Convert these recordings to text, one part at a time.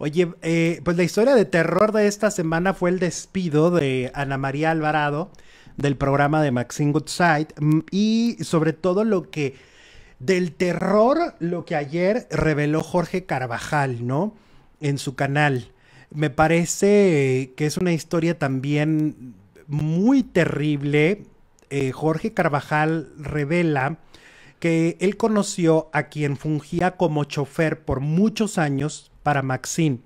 Oye, eh, pues la historia de terror de esta semana fue el despido de Ana María Alvarado del programa de Maxine Goodside mm, y sobre todo lo que del terror, lo que ayer reveló Jorge Carvajal, ¿no? En su canal. Me parece eh, que es una historia también muy terrible. Eh, Jorge Carvajal revela que él conoció a quien fungía como chofer por muchos años para Maxine.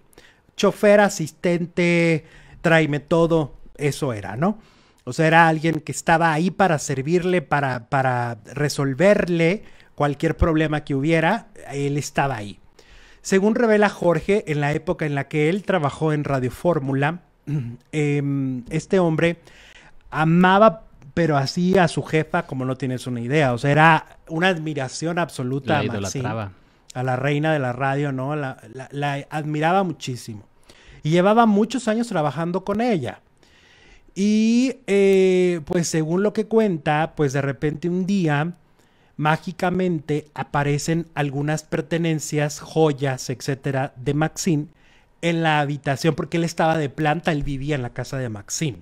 Chofer, asistente, tráeme todo, eso era, ¿no? O sea, era alguien que estaba ahí para servirle, para, para resolverle cualquier problema que hubiera, él estaba ahí. Según revela Jorge, en la época en la que él trabajó en Radio Fórmula, em, este hombre amaba pero así a su jefa como no tienes una idea. O sea, era una admiración absoluta a Maxine, a la reina de la radio, ¿no? La, admiraba muchísimo. Y llevaba muchos años trabajando con ella. Y eh, pues según lo que cuenta, pues de repente un día, mágicamente aparecen algunas pertenencias, joyas, etcétera, de Maxine en la habitación, porque él estaba de planta, él vivía en la casa de Maxine.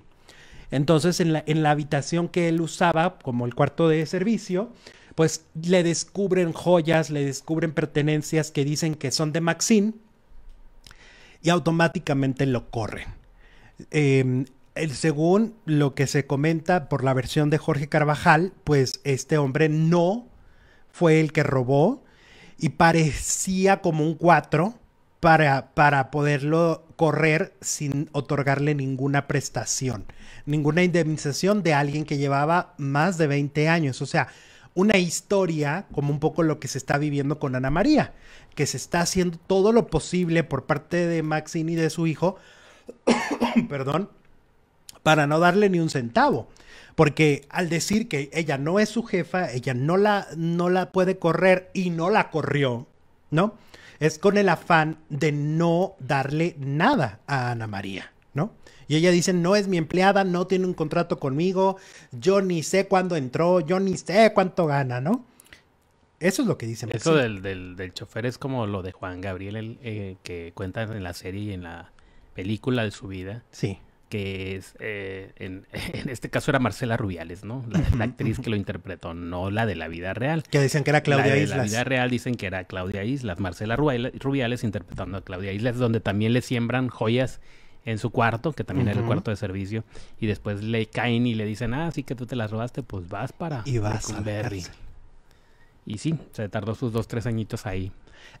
Entonces, en la, habitación que él usaba como el cuarto de servicio, pues le descubren joyas, le descubren pertenencias que dicen que son de Maxine y automáticamente lo corren. Em, según lo que se comenta por la versión de Jorge Carvajal, pues este hombre no fue el que robó y parecía como un cuatro para, para poderlo correr sin otorgarle ninguna prestación, ninguna indemnización de alguien que llevaba más de 20 años. O sea, una historia como un poco lo que se está viviendo con Ana María, que se está haciendo todo lo posible por parte de Maxine y de su hijo, perdón, para no darle ni un centavo. Porque al decir que ella no es su jefa, ella no la, no la puede correr y no la corrió, ¿no? es con el afán de no darle nada a Ana María, ¿no? Y ella dice, no es mi empleada, no tiene un contrato conmigo, yo ni sé cuándo entró, yo ni sé cuánto gana, ¿no? Eso es lo que dicen. Eso del, chofer es como lo de Juan Gabriel, eh, que cuenta en la serie y en la película de su vida. Sí que es, eh, en, este caso era Marcela Rubiales, ¿no? La, actriz que lo interpretó, no la de la vida real. Que dicen que era Claudia la de La vida real dicen que era Claudia Islas, Marcela Rubiales interpretando a Claudia Islas, donde también le siembran joyas en su cuarto, que también era el cuarto de servicio, y después le caen y le dicen, ah, sí que tú te las robaste, pues vas para y vas a Berry. Y sí, se tardó sus dos, tres añitos ahí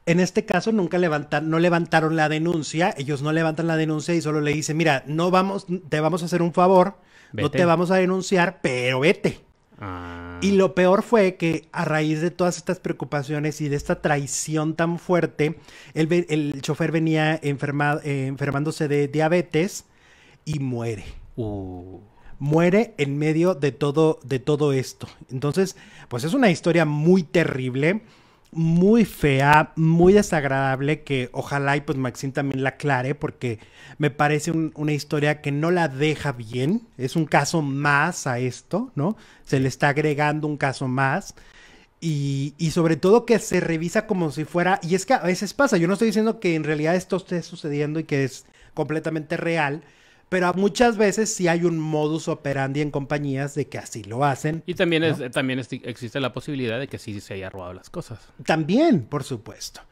en este caso nunca levantaron, no levantaron la denuncia, ellos no levantan la denuncia y solo le dicen, mira, no vamos, te vamos a hacer un favor, no te vamos a denunciar, pero vete. Ah. Y lo peor fue que a raíz de todas estas preocupaciones y de esta traición tan fuerte, el, chofer venía eh, enfermándose de diabetes y muere. Uh. Muere en medio de todo, de todo esto. Entonces, pues es una historia muy terrible muy fea, muy desagradable, que ojalá y pues Maxine también la aclare, porque me parece una historia que no la deja bien, es un caso más a esto, ¿no? Se le está agregando un caso más. Y, y, sobre todo que se revisa como si fuera, y es que a veces pasa, yo no estoy diciendo que en realidad esto esté sucediendo y que es completamente real, pero muchas veces sí hay un modus operandi en compañías de que así lo hacen. Y también, también existe la posibilidad de que sí se haya robado las cosas. También, por supuesto.